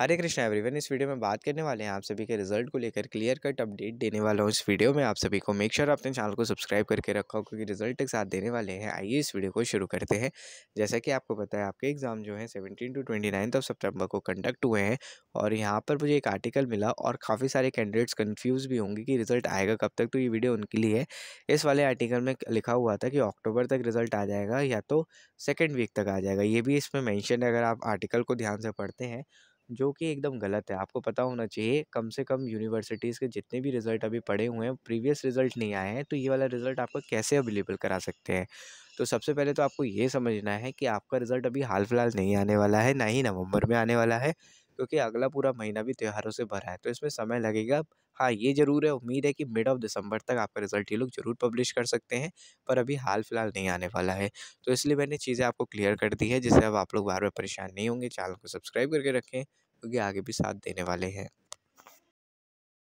हरे Krishna everyone इस video में बात करने वाले हैं आप सभी के रिजल्ट को लेकर क्लियर कट अपडेट देने वाला हूँ इस वीडियो में आप सभी को मेक श्योर sure अपने चैनल को सब्सक्राइब करके रखा हो क्योंकि रिजल्ट एक साथ देने वाले हैं आइए इस वीडियो को शुरू करते हैं जैसा कि आपको पता है आपके एग्जाम जो है seventeen to twenty ninth of September को कंडक्ट हुए हैं और यहाँ पर मुझे एक आर्टिकल मिला और काफ़ी सारे कैंडिडेट्स कन्फ्यूज़ भी होंगे कि रिजल्ट आएगा कब तक तो ये वीडियो उनके लिए है इस वाले आर्टिकल में लिखा हुआ था कि अक्टूबर तक रिजल्ट आ जाएगा या तो सेकेंड वीक तक आ जाएगा ये भी इसमें मैंशन है अगर आप आर्टिकल को ध्यान से पढ़ते हैं जो कि एकदम गलत है आपको पता होना चाहिए कम से कम यूनिवर्सिटीज़ के जितने भी रिज़ल्ट अभी पड़े हुए हैं प्रीवियस रिज़ल्ट नहीं आए हैं तो ये वाला रिज़ल्ट आपको कैसे अवेलेबल करा सकते हैं तो सबसे पहले तो आपको ये समझना है कि आपका रिज़ल्ट अभी हाल फिलहाल नहीं आने वाला है ना ही नवंबर में आने वाला है क्योंकि अगला पूरा महीना भी त्यौहारों से भरा है तो इसमें समय लगेगा हाँ ये ज़रूर है उम्मीद है कि मिड ऑफ दिसंबर तक आपका रिजल्ट ये लोग ज़रूर पब्लिश कर सकते हैं पर अभी हाल फिलहाल नहीं आने वाला है तो इसलिए मैंने चीज़ें आपको क्लियर कर दी है जिससे अब आप लोग बार बार परेशान नहीं होंगे चैनल को सब्सक्राइब करके रखें क्योंकि आगे भी साथ देने वाले हैं